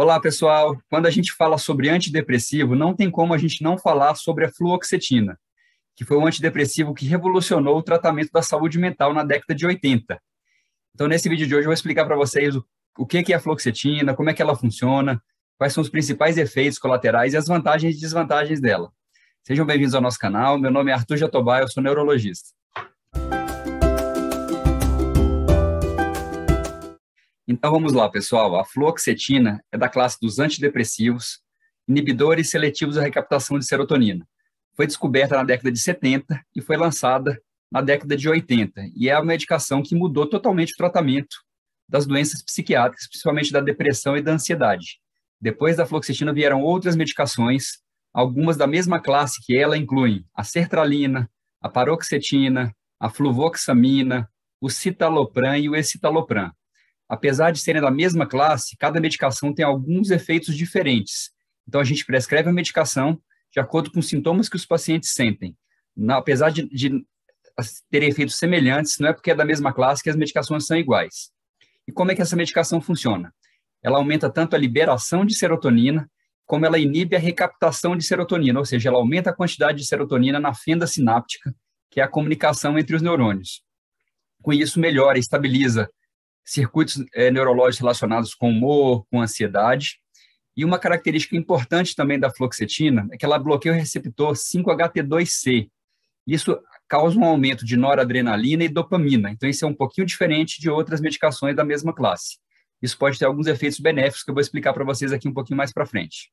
Olá, pessoal. Quando a gente fala sobre antidepressivo, não tem como a gente não falar sobre a fluoxetina, que foi um antidepressivo que revolucionou o tratamento da saúde mental na década de 80. Então, nesse vídeo de hoje, eu vou explicar para vocês o, o que é a fluoxetina, como é que ela funciona, quais são os principais efeitos colaterais e as vantagens e desvantagens dela. Sejam bem-vindos ao nosso canal. Meu nome é Arthur Jatobá, eu sou neurologista. Então vamos lá, pessoal. A fluoxetina é da classe dos antidepressivos, inibidores seletivos da recaptação de serotonina. Foi descoberta na década de 70 e foi lançada na década de 80, e é a medicação que mudou totalmente o tratamento das doenças psiquiátricas, principalmente da depressão e da ansiedade. Depois da fluoxetina vieram outras medicações, algumas da mesma classe que ela incluem a sertralina, a paroxetina, a fluvoxamina, o citalopram e o escitalopram apesar de serem da mesma classe, cada medicação tem alguns efeitos diferentes. Então, a gente prescreve a medicação de acordo com os sintomas que os pacientes sentem. Na, apesar de, de terem efeitos semelhantes, não é porque é da mesma classe que as medicações são iguais. E como é que essa medicação funciona? Ela aumenta tanto a liberação de serotonina, como ela inibe a recaptação de serotonina, ou seja, ela aumenta a quantidade de serotonina na fenda sináptica, que é a comunicação entre os neurônios. Com isso, melhora, estabiliza circuitos é, neurológicos relacionados com humor, com ansiedade. E uma característica importante também da fluoxetina é que ela bloqueia o receptor 5-HT2C. Isso causa um aumento de noradrenalina e dopamina. Então, isso é um pouquinho diferente de outras medicações da mesma classe. Isso pode ter alguns efeitos benéficos que eu vou explicar para vocês aqui um pouquinho mais para frente.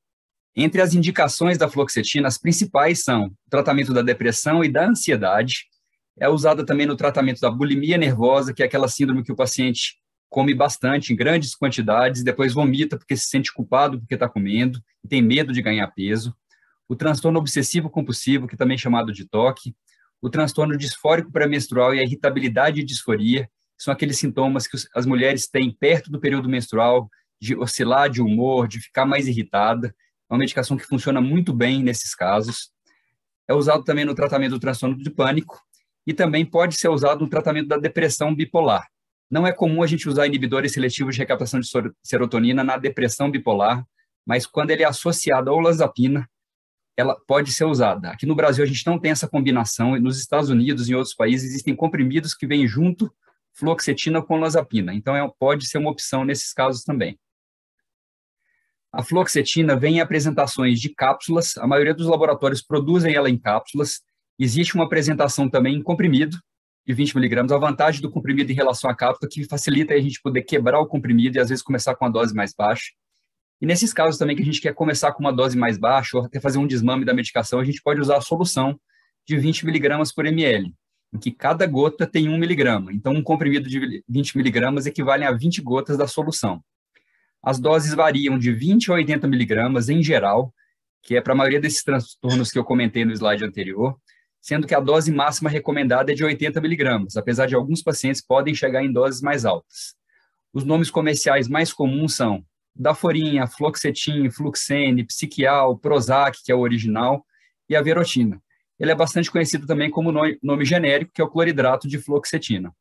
Entre as indicações da fluoxetina, as principais são o tratamento da depressão e da ansiedade. É usada também no tratamento da bulimia nervosa, que é aquela síndrome que o paciente come bastante, em grandes quantidades, e depois vomita porque se sente culpado porque está comendo e tem medo de ganhar peso. O transtorno obsessivo-compulsivo, que também é chamado de TOC. O transtorno disfórico pré-menstrual e a irritabilidade e disforia, são aqueles sintomas que as mulheres têm perto do período menstrual, de oscilar de humor, de ficar mais irritada. É uma medicação que funciona muito bem nesses casos. É usado também no tratamento do transtorno de pânico e também pode ser usado no tratamento da depressão bipolar. Não é comum a gente usar inibidores seletivos de recaptação de serotonina na depressão bipolar, mas quando ele é associado à olanzapina, ela pode ser usada. Aqui no Brasil a gente não tem essa combinação, nos Estados Unidos e em outros países existem comprimidos que vêm junto fluoxetina com olanzapina, então é, pode ser uma opção nesses casos também. A fluoxetina vem em apresentações de cápsulas, a maioria dos laboratórios produzem ela em cápsulas, existe uma apresentação também em comprimido, e 20 miligramas, a vantagem do comprimido em relação à cápsula que facilita a gente poder quebrar o comprimido e às vezes começar com uma dose mais baixa. E nesses casos também que a gente quer começar com uma dose mais baixa ou até fazer um desmame da medicação, a gente pode usar a solução de 20 miligramas por ml, em que cada gota tem 1 miligrama. Então, um comprimido de 20 miligramas equivale a 20 gotas da solução. As doses variam de 20 a 80 miligramas em geral, que é para a maioria desses transtornos que eu comentei no slide anterior, sendo que a dose máxima recomendada é de 80 miligramas, apesar de alguns pacientes podem chegar em doses mais altas. Os nomes comerciais mais comuns são Daforinha, Floxetin, Fluxene, Psiquial, Prozac, que é o original, e a Verotina. Ele é bastante conhecido também como nome genérico, que é o cloridrato de floxetina.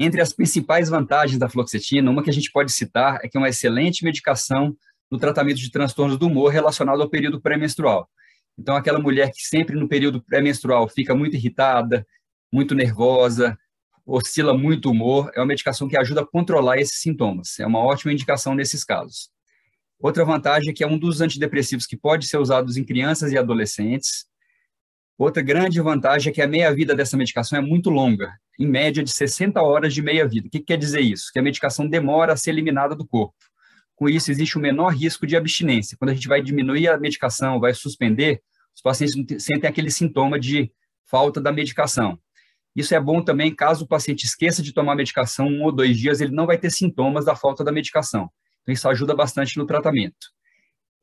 Entre as principais vantagens da floxetina, uma que a gente pode citar é que é uma excelente medicação no tratamento de transtornos do humor relacionado ao período pré-menstrual, então, aquela mulher que sempre no período pré-menstrual fica muito irritada, muito nervosa, oscila muito o humor, é uma medicação que ajuda a controlar esses sintomas. É uma ótima indicação nesses casos. Outra vantagem é que é um dos antidepressivos que pode ser usado em crianças e adolescentes. Outra grande vantagem é que a meia-vida dessa medicação é muito longa, em média de 60 horas de meia-vida. O que, que quer dizer isso? Que a medicação demora a ser eliminada do corpo. Com isso, existe o um menor risco de abstinência. Quando a gente vai diminuir a medicação, vai suspender, os pacientes sentem aquele sintoma de falta da medicação. Isso é bom também caso o paciente esqueça de tomar a medicação um ou dois dias, ele não vai ter sintomas da falta da medicação. Então, isso ajuda bastante no tratamento.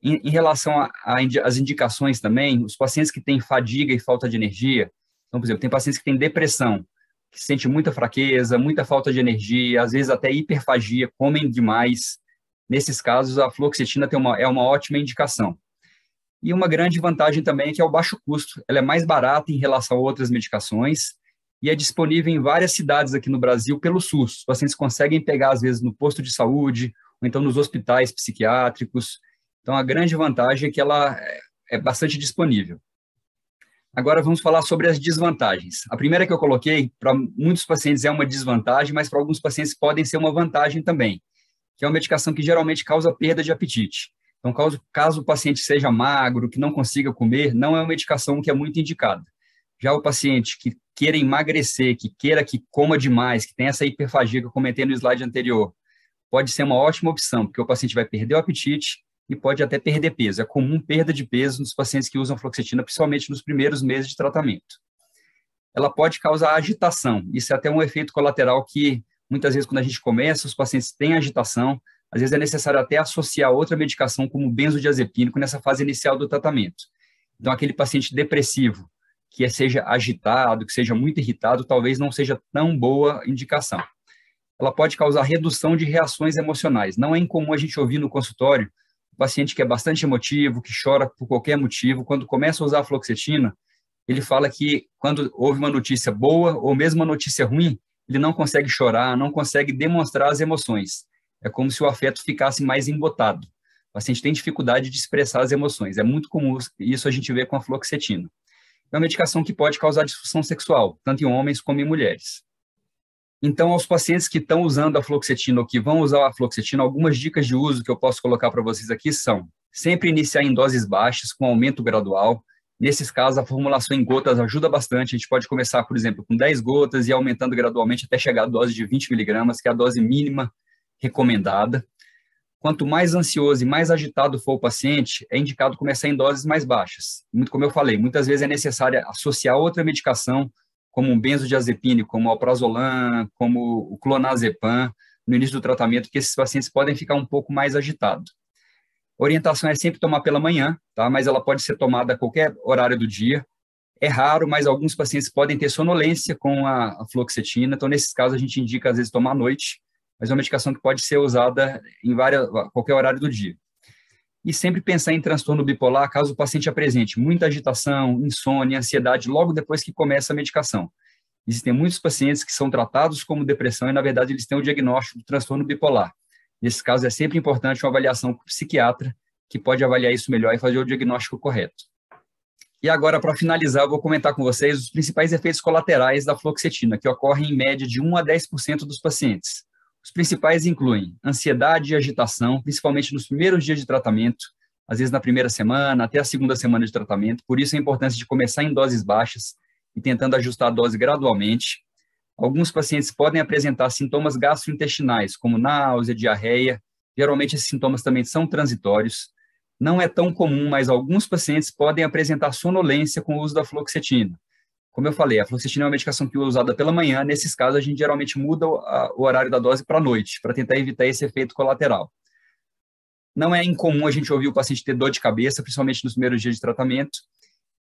Em, em relação às indicações também, os pacientes que têm fadiga e falta de energia, então, por exemplo, tem pacientes que têm depressão, que sente muita fraqueza, muita falta de energia, às vezes até hiperfagia, comem demais, Nesses casos, a fluoxetina tem uma, é uma ótima indicação. E uma grande vantagem também é que é o baixo custo. Ela é mais barata em relação a outras medicações e é disponível em várias cidades aqui no Brasil pelo SUS. Os pacientes assim, conseguem pegar, às vezes, no posto de saúde ou então nos hospitais psiquiátricos. Então, a grande vantagem é que ela é bastante disponível. Agora vamos falar sobre as desvantagens. A primeira que eu coloquei, para muitos pacientes é uma desvantagem, mas para alguns pacientes podem ser uma vantagem também que é uma medicação que geralmente causa perda de apetite. Então, caso, caso o paciente seja magro, que não consiga comer, não é uma medicação que é muito indicada. Já o paciente que queira emagrecer, que queira que coma demais, que tem essa hiperfagia que eu comentei no slide anterior, pode ser uma ótima opção, porque o paciente vai perder o apetite e pode até perder peso. É comum perda de peso nos pacientes que usam fluoxetina, principalmente nos primeiros meses de tratamento. Ela pode causar agitação, isso é até um efeito colateral que Muitas vezes, quando a gente começa, os pacientes têm agitação, às vezes é necessário até associar outra medicação, como o benzodiazepínico, nessa fase inicial do tratamento. Então, aquele paciente depressivo, que é, seja agitado, que seja muito irritado, talvez não seja tão boa indicação. Ela pode causar redução de reações emocionais. Não é incomum a gente ouvir no consultório o paciente que é bastante emotivo, que chora por qualquer motivo, quando começa a usar a fluoxetina, ele fala que quando houve uma notícia boa ou mesmo uma notícia ruim, ele não consegue chorar, não consegue demonstrar as emoções. É como se o afeto ficasse mais embotado. O paciente tem dificuldade de expressar as emoções. É muito comum isso a gente vê com a fluoxetina. É uma medicação que pode causar disfunção sexual, tanto em homens como em mulheres. Então, aos pacientes que estão usando a fluoxetina ou que vão usar a fluoxetina, algumas dicas de uso que eu posso colocar para vocês aqui são: sempre iniciar em doses baixas, com aumento gradual, Nesses casos, a formulação em gotas ajuda bastante. A gente pode começar, por exemplo, com 10 gotas e aumentando gradualmente até chegar à dose de 20 miligramas, que é a dose mínima recomendada. Quanto mais ansioso e mais agitado for o paciente, é indicado começar em doses mais baixas. Muito como eu falei, muitas vezes é necessário associar outra medicação, como um benzodiazepine, como o alprazolam, como o clonazepam, no início do tratamento, que esses pacientes podem ficar um pouco mais agitados. Orientação é sempre tomar pela manhã, tá? Mas ela pode ser tomada a qualquer horário do dia. É raro, mas alguns pacientes podem ter sonolência com a, fluoxetina. Então, nesses casos, a gente indica, às vezes, tomar à noite, mas é uma medicação que pode ser usada em várias, qualquer horário do dia. E sempre pensar em transtorno bipolar caso o paciente apresente muita agitação, insônia, ansiedade logo depois que começa a medicação. Existem muitos pacientes que são tratados como depressão e, na verdade, eles têm o diagnóstico de transtorno bipolar. Nesse caso, é sempre importante uma avaliação com o psiquiatra, que pode avaliar isso melhor e fazer o diagnóstico correto. E agora, para finalizar, eu vou comentar com vocês os principais efeitos colaterais da fluoxetina, que ocorrem em média de 1 a 10% dos pacientes. Os principais incluem ansiedade e agitação, principalmente nos primeiros dias de tratamento, às vezes na primeira semana, até a segunda semana de tratamento. Por isso, a é importância de começar em doses baixas e tentando ajustar a dose gradualmente. Alguns pacientes podem apresentar sintomas gastrointestinais, como náusea, diarreia. Geralmente, esses sintomas também são transitórios. Não é tão comum, mas alguns pacientes podem apresentar sonolência com o uso da fluoxetina. Como eu falei, a fluoxetina é uma medicação que é usada pela manhã. Nesses casos, a gente geralmente muda o horário da dose para a noite, para tentar evitar esse efeito colateral. Não é incomum a gente ouvir o paciente ter dor de cabeça, principalmente nos primeiros dias de tratamento.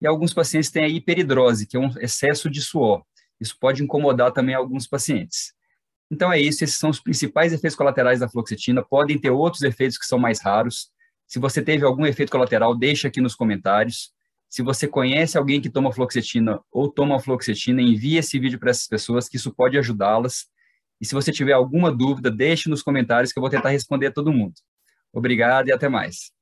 E alguns pacientes têm a hiperidrose, que é um excesso de suor. Isso pode incomodar também alguns pacientes. Então é isso, esses são os principais efeitos colaterais da fluoxetina. Podem ter outros efeitos que são mais raros. Se você teve algum efeito colateral, deixa aqui nos comentários. Se você conhece alguém que toma fluoxetina ou toma fluoxetina, envie esse vídeo para essas pessoas, que isso pode ajudá-las. E se você tiver alguma dúvida, deixe nos comentários que eu vou tentar responder a todo mundo. Obrigado e até mais.